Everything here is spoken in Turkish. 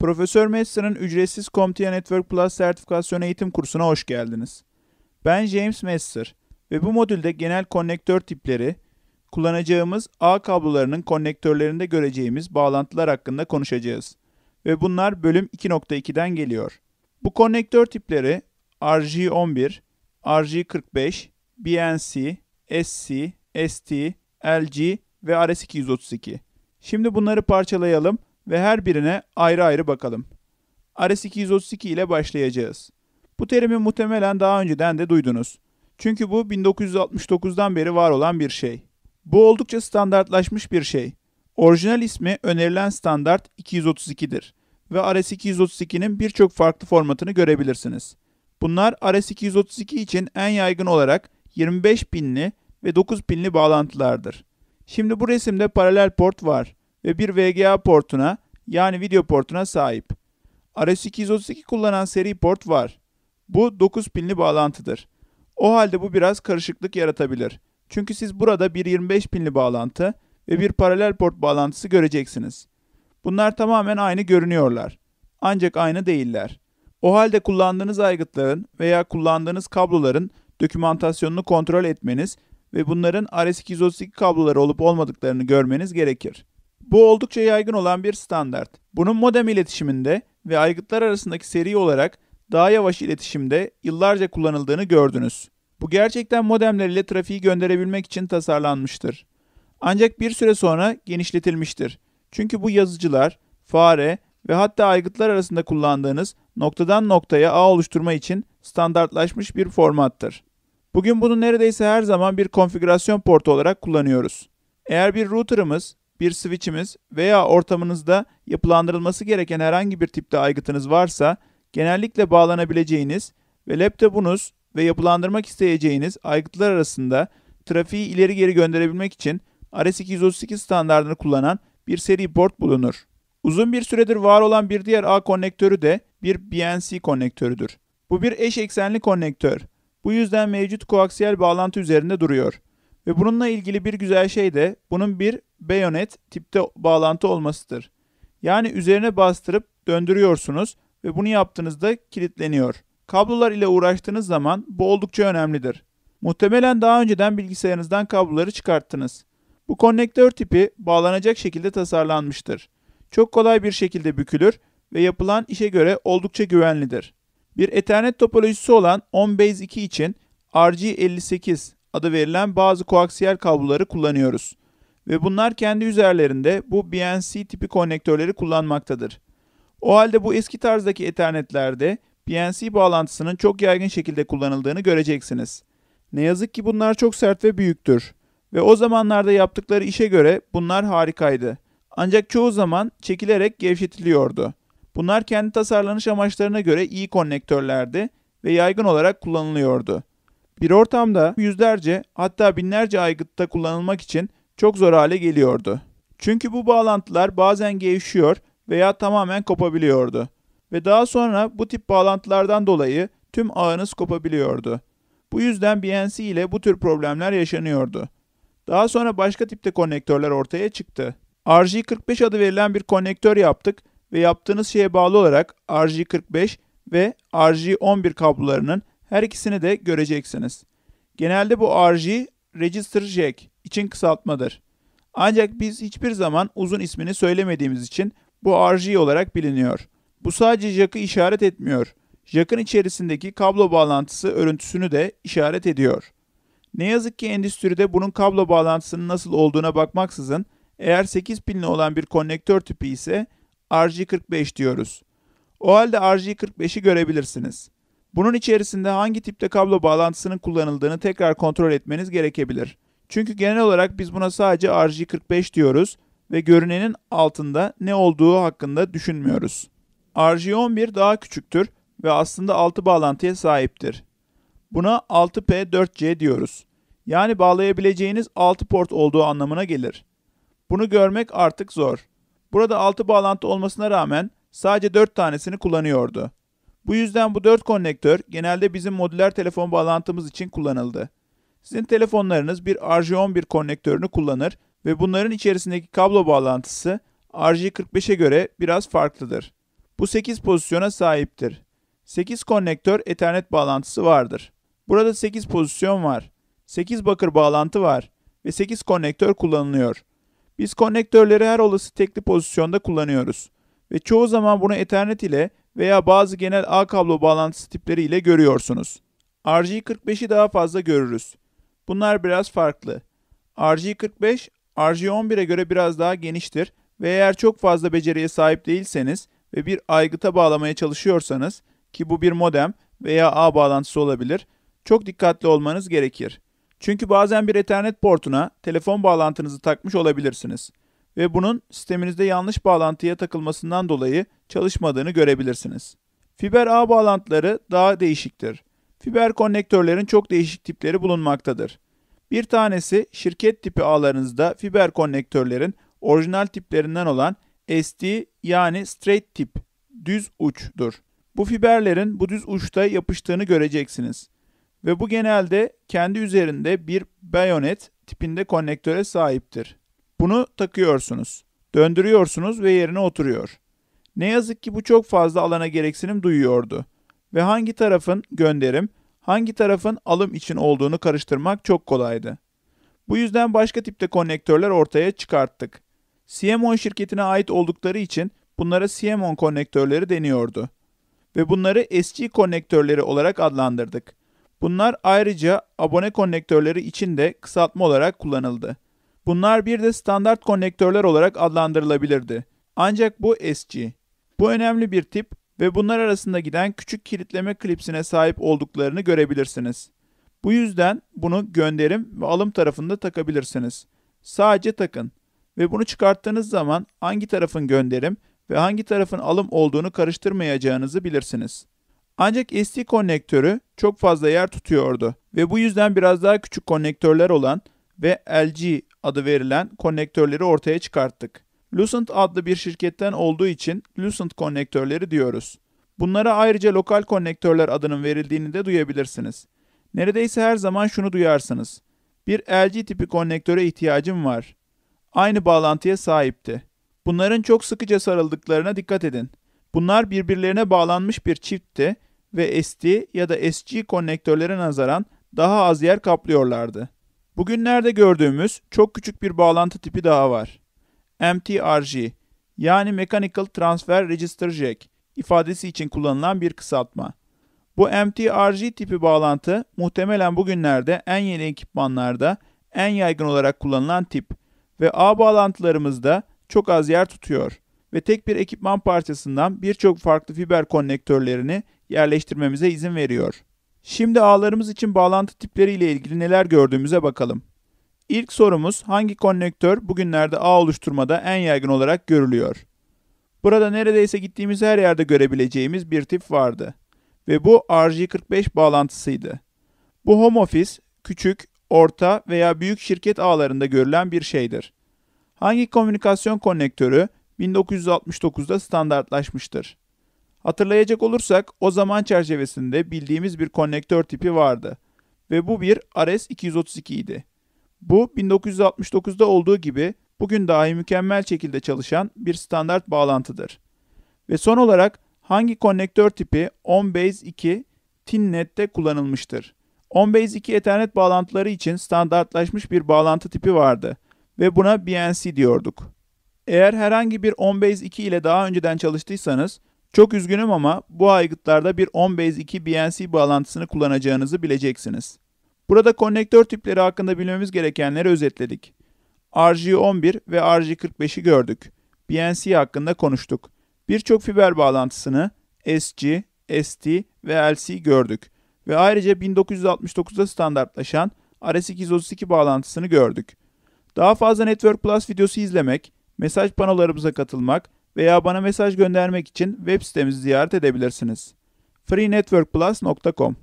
Profesör Messer'ın ücretsiz CompTIA Network Plus sertifikasyon eğitim kursuna hoş geldiniz. Ben James Messer ve bu modülde genel konnektör tipleri, kullanacağımız ağ kablolarının konnektörlerinde göreceğimiz bağlantılar hakkında konuşacağız. Ve bunlar bölüm 2.2'den geliyor. Bu konnektör tipleri rj 11 rj 45 BNC, SC, ST, LG ve RS232. Şimdi bunları parçalayalım ve her birine ayrı ayrı bakalım. rs 232 ile başlayacağız. Bu terimi muhtemelen daha önceden de duydunuz. Çünkü bu 1969'dan beri var olan bir şey. Bu oldukça standartlaşmış bir şey. Orijinal ismi önerilen standart 232'dir ve rs 232'nin birçok farklı formatını görebilirsiniz. Bunlar rs 232 için en yaygın olarak 25 pinli ve 9 pinli bağlantılardır. Şimdi bu resimde paralel port var ve bir VGA portuna yani video portuna sahip. RS-232 kullanan seri port var. Bu 9 pinli bağlantıdır. O halde bu biraz karışıklık yaratabilir. Çünkü siz burada bir 25 pinli bağlantı ve bir paralel port bağlantısı göreceksiniz. Bunlar tamamen aynı görünüyorlar. Ancak aynı değiller. O halde kullandığınız aygıtların veya kullandığınız kabloların dokümantasyonunu kontrol etmeniz ve bunların RS-232 kabloları olup olmadıklarını görmeniz gerekir. Bu oldukça yaygın olan bir standart. Bunun modem iletişiminde ve aygıtlar arasındaki seri olarak daha yavaş iletişimde yıllarca kullanıldığını gördünüz. Bu gerçekten modemler ile trafiği gönderebilmek için tasarlanmıştır. Ancak bir süre sonra genişletilmiştir. Çünkü bu yazıcılar, fare ve hatta aygıtlar arasında kullandığınız noktadan noktaya ağ oluşturma için standartlaşmış bir formattır. Bugün bunu neredeyse her zaman bir konfigürasyon portu olarak kullanıyoruz. Eğer bir router'ımız bir switch'imiz veya ortamınızda yapılandırılması gereken herhangi bir tipte aygıtınız varsa genellikle bağlanabileceğiniz ve laptopunuz ve yapılandırmak isteyeceğiniz aygıtlar arasında trafiği ileri geri gönderebilmek için rs 232 standartını kullanan bir seri port bulunur. Uzun bir süredir var olan bir diğer ağ konnektörü de bir BNC konnektörüdür. Bu bir eş eksenli konnektör. Bu yüzden mevcut koaksiyel bağlantı üzerinde duruyor. Ve bununla ilgili bir güzel şey de bunun bir bayonet tipte bağlantı olmasıdır. Yani üzerine bastırıp döndürüyorsunuz ve bunu yaptığınızda kilitleniyor. Kablolar ile uğraştığınız zaman bu oldukça önemlidir. Muhtemelen daha önceden bilgisayarınızdan kabloları çıkarttınız. Bu konnektör tipi bağlanacak şekilde tasarlanmıştır. Çok kolay bir şekilde bükülür ve yapılan işe göre oldukça güvenlidir. Bir Ethernet topolojisi olan OnBase 2 için RG58 adı verilen bazı koaksiyel kabloları kullanıyoruz ve bunlar kendi üzerlerinde bu BNC tipi konnektörleri kullanmaktadır. O halde bu eski tarzdaki ethernetlerde BNC bağlantısının çok yaygın şekilde kullanıldığını göreceksiniz. Ne yazık ki bunlar çok sert ve büyüktür ve o zamanlarda yaptıkları işe göre bunlar harikaydı. Ancak çoğu zaman çekilerek gevşetiliyordu. Bunlar kendi tasarlanış amaçlarına göre iyi konnektörlerdi ve yaygın olarak kullanılıyordu. Bir ortamda yüzlerce hatta binlerce aygıtta kullanılmak için çok zor hale geliyordu. Çünkü bu bağlantılar bazen gevşiyor veya tamamen kopabiliyordu. Ve daha sonra bu tip bağlantılardan dolayı tüm ağınız kopabiliyordu. Bu yüzden BNC ile bu tür problemler yaşanıyordu. Daha sonra başka tipte konnektörler ortaya çıktı. RJ45 adı verilen bir konnektör yaptık ve yaptığınız şeye bağlı olarak RJ45 ve RJ11 kablolarının her ikisini de göreceksiniz. Genelde bu RJ register jack için kısaltmadır. Ancak biz hiçbir zaman uzun ismini söylemediğimiz için bu RJ olarak biliniyor. Bu sadece jack'ı işaret etmiyor. Jack'ın içerisindeki kablo bağlantısı örüntüsünü de işaret ediyor. Ne yazık ki endüstride bunun kablo bağlantısının nasıl olduğuna bakmaksızın eğer 8 pinli olan bir konnektör tipi ise RJ45 diyoruz. O halde RJ45'i görebilirsiniz. Bunun içerisinde hangi tipte kablo bağlantısının kullanıldığını tekrar kontrol etmeniz gerekebilir. Çünkü genel olarak biz buna sadece RJ45 diyoruz ve görünenin altında ne olduğu hakkında düşünmüyoruz. RJ11 daha küçüktür ve aslında 6 bağlantıya sahiptir. Buna 6P4C diyoruz. Yani bağlayabileceğiniz 6 port olduğu anlamına gelir. Bunu görmek artık zor. Burada 6 bağlantı olmasına rağmen sadece 4 tanesini kullanıyordu. Bu yüzden bu 4 konnektör genelde bizim modüler telefon bağlantımız için kullanıldı. Sizin telefonlarınız bir RJ11 konnektörünü kullanır ve bunların içerisindeki kablo bağlantısı RJ45'e göre biraz farklıdır. Bu 8 pozisyona sahiptir. 8 konnektör Ethernet bağlantısı vardır. Burada 8 pozisyon var. 8 bakır bağlantı var ve 8 konnektör kullanılıyor. Biz konnektörleri her olası tekli pozisyonda kullanıyoruz ve çoğu zaman bunu Ethernet ile veya bazı genel ağ kablo bağlantısı tipleri ile görüyorsunuz. RJ45'i daha fazla görürüz. Bunlar biraz farklı. RJ45, RJ11'e göre biraz daha geniştir ve eğer çok fazla beceriye sahip değilseniz ve bir aygıta bağlamaya çalışıyorsanız ki bu bir modem veya ağ bağlantısı olabilir, çok dikkatli olmanız gerekir. Çünkü bazen bir Ethernet portuna telefon bağlantınızı takmış olabilirsiniz ve bunun sisteminizde yanlış bağlantıya takılmasından dolayı çalışmadığını görebilirsiniz. Fiber ağ bağlantıları daha değişiktir. Fiber konnektörlerin çok değişik tipleri bulunmaktadır. Bir tanesi şirket tipi ağlarınızda fiber konnektörlerin orijinal tiplerinden olan ST yani straight tip düz uçtur. Bu fiberlerin bu düz uçta yapıştığını göreceksiniz. Ve bu genelde kendi üzerinde bir bayonet tipinde konnektöre sahiptir. Bunu takıyorsunuz, döndürüyorsunuz ve yerine oturuyor. Ne yazık ki bu çok fazla alana gereksinim duyuyordu ve hangi tarafın gönderim, hangi tarafın alım için olduğunu karıştırmak çok kolaydı. Bu yüzden başka tipte konnektörler ortaya çıkarttık. Siemon şirketine ait oldukları için bunlara Siemon konnektörleri deniyordu ve bunları SG konnektörleri olarak adlandırdık. Bunlar ayrıca abone konnektörleri için de kısaltma olarak kullanıldı. Bunlar bir de standart konnektörler olarak adlandırılabilirdi. Ancak bu eski. Bu önemli bir tip ve bunlar arasında giden küçük kilitleme klipsine sahip olduklarını görebilirsiniz. Bu yüzden bunu gönderim ve alım tarafında takabilirsiniz. Sadece takın ve bunu çıkarttığınız zaman hangi tarafın gönderim ve hangi tarafın alım olduğunu karıştırmayacağınızı bilirsiniz. Ancak SD konnektörü çok fazla yer tutuyordu ve bu yüzden biraz daha küçük konnektörler olan ve LG adı verilen konnektörleri ortaya çıkarttık. Lucent adlı bir şirketten olduğu için Lucent konnektörleri diyoruz. Bunlara ayrıca lokal konnektörler adının verildiğini de duyabilirsiniz. Neredeyse her zaman şunu duyarsınız. Bir LG tipi konnektöre ihtiyacım var. Aynı bağlantıya sahipti. Bunların çok sıkıca sarıldıklarına dikkat edin. Bunlar birbirlerine bağlanmış bir çiftti ve ST ya da SG konnektörlere nazaran daha az yer kaplıyorlardı. Bugünlerde gördüğümüz çok küçük bir bağlantı tipi daha var. MTRJ yani Mechanical Transfer Register Jack ifadesi için kullanılan bir kısaltma. Bu MTRJ tipi bağlantı muhtemelen bugünlerde en yeni ekipmanlarda en yaygın olarak kullanılan tip ve ağ bağlantılarımızda çok az yer tutuyor ve tek bir ekipman parçasından birçok farklı fiber konnektörlerini yerleştirmemize izin veriyor. Şimdi ağlarımız için bağlantı tipleri ile ilgili neler gördüğümüze bakalım. İlk sorumuz hangi konnektör bugünlerde ağ oluşturmada en yaygın olarak görülüyor? Burada neredeyse gittiğimiz her yerde görebileceğimiz bir tip vardı ve bu RJ45 bağlantısıydı. Bu home office küçük, orta veya büyük şirket ağlarında görülen bir şeydir. Hangi komünikasyon konnektörü 1969'da standartlaşmıştır? Hatırlayacak olursak o zaman çerçevesinde bildiğimiz bir konnektör tipi vardı ve bu bir RS-232 idi. Bu 1969'da olduğu gibi bugün dahi mükemmel şekilde çalışan bir standart bağlantıdır. Ve son olarak hangi konnektör tipi OnBase 2 TINNET'te kullanılmıştır? OnBase 2 Ethernet bağlantıları için standartlaşmış bir bağlantı tipi vardı ve buna BNC diyorduk. Eğer herhangi bir OnBase 2 ile daha önceden çalıştıysanız çok üzgünüm ama bu aygıtlarda bir 10 Base 2 BNC bağlantısını kullanacağınızı bileceksiniz. Burada konnektör tipleri hakkında bilmemiz gerekenleri özetledik. RJ11 ve RJ45'i gördük. BNC hakkında konuştuk. Birçok fiber bağlantısını SG, ST ve LC gördük ve ayrıca 1969'da standartlaşan RS232 bağlantısını gördük. Daha fazla Network Plus videosu izlemek, mesaj panolarımıza katılmak veya bana mesaj göndermek için web sitemizi ziyaret edebilirsiniz. freenetworkplus.com